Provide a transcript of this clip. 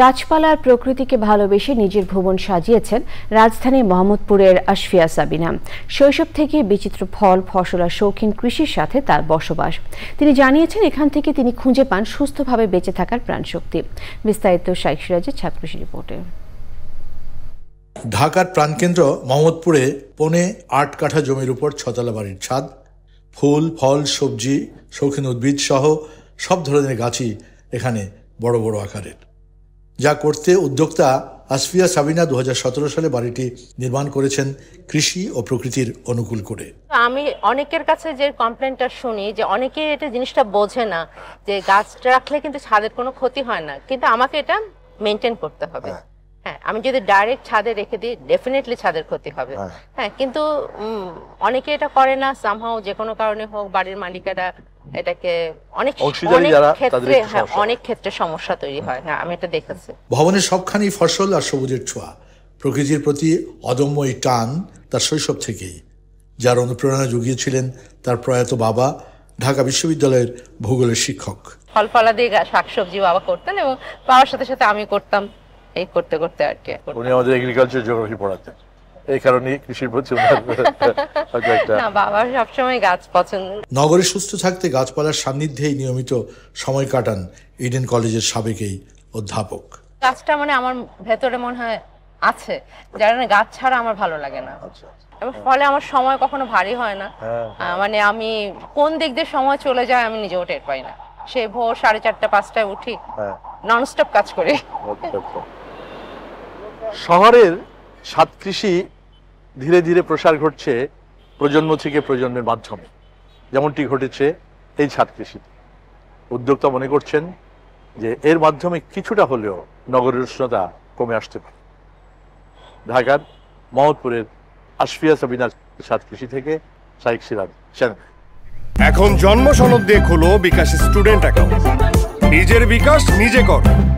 গাছপালার প্রকৃতিকে ভালোবেসে নিজের ভবন সাজিয়েছেন রাজধানী মোহাম্মদপুরের আশফিয়া সাবিনা শৈশব থেকে বিচিত্র ফল ফসল আর শৌখিন কৃষির সাথে তার বসবাস তিনি জানিয়েছেন এখান থেকে তিনি খুঁজে পান সুস্থভাবে বেঁচে থাকার প্রাণশক্তি বিস্তারিত শাইক সিরাজের ছাত্রকৃষি রিপোর্টে ঢাকার প্রাণকেন্দ্র মোহাম্মদপুরে পনে আট কাঠা জমির উপর ছতলা বাড়ির ছাদ ফুল ফল সবজি শৌখিন উদ্ভিদ সহ সব ধরনের গাছই এখানে বড় বড় আকারের যা করতে উদ্যোক্তা আসফিয়া সাবিনা দু সালে বাড়িটি নির্মাণ করেছেন কৃষি ও প্রকৃতির অনুকূল করে আমি অনেকের কাছে যে কমপ্লেনটা শুনি যে অনেকে এটা জিনিসটা বোঝে না যে গাছটা রাখলে কিন্তু ছাদের কোনো ক্ষতি হয় না কিন্তু আমাকে এটা মেনটেন করতে হবে হ্যাঁ। হ্যাঁ আমি যদি ডাইরেক্ট ছাদে রেখে দিই ডেফিনেটলি ছাদের ক্ষতি হবে হ্যাঁ, হ্যাঁ কিন্তু অনেকে এটা করে না সামহাও যে কোনো কারণে হোক বাড়ির মালিকেরা এটাকে অনেক ক্ষেত্রে হ্যাঁ অনেক ক্ষেত্রে সমস্যা তৈরি হয় হ্যাঁ আমি এটা দেখেছি ভবনের সবখানি ফসল আর সবুজের ছোঁয়া প্রকৃতির প্রতি অদম্য এই টান তার শৈশব থেকেই যার অনুপ্রেরণা জুগিয়েছিলেন তার প্রয়াত বাবা ঢাকা বিশ্ববিদ্যালয়ের ভূগোলের শিক্ষক ফল ফলাদি শাকসবজি বাবা করতেন এবং বাবার সাথে সাথে আমি করতাম এই করতে করতে আর কি উনি আমাদের এগ্রিকালচার জিওগ্রাফি পড়াতেন এই কারণে কৃষির প্রতি না বাবার সবসময় গাছ পছন্দ নগরে সুস্থ থাকতে গাছপালার সান্নিধ্যেই নিয়মিত সময় কাটান ইডেন কলেজের সাবেক এই অধ্যাপক গাছটা মানে আমার ভেতরে মনে হয় আছে যার কারণে গাছ ছাড়া আমার ভালো লাগে না আচ্ছা, আচ্ছা। এবার ফলে আমার সময় কখনো ভারী হয় না হ্যাঁ, হ্যাঁ। মানে আমি কোন দিক দিয়ে সময় চলে যায় আমি নিজেও টের পাই না সে ভোর সাড়ে চারটা পাঁচটায় উঠি নন হ্যাঁ। স্টপ কাজ করি আচ্ছা, শহরের সাত কৃষি ধীরে ধীরে প্রসার ঘটছে প্রজন্ম থেকে প্রজন্মের মাধ্যমে যেমনটি ঘটেছে এই ছাদ কৃষিতে উদ্যোক্তা মনে করছেন যে এর মাধ্যমে কিছুটা হলেও নগরের উষ্ণতা কমে আসতে পারে ঢাকার মহৎপুরের আশফিয়া সাবিনার সাত কৃষি থেকে সাইক সিরাজ চ্যানেল এখন জন্ম সনদ দিয়ে খোলো বিকাশ স্টুডেন্ট অ্যাকাউন্ট নিজের বিকাশ নিজে কর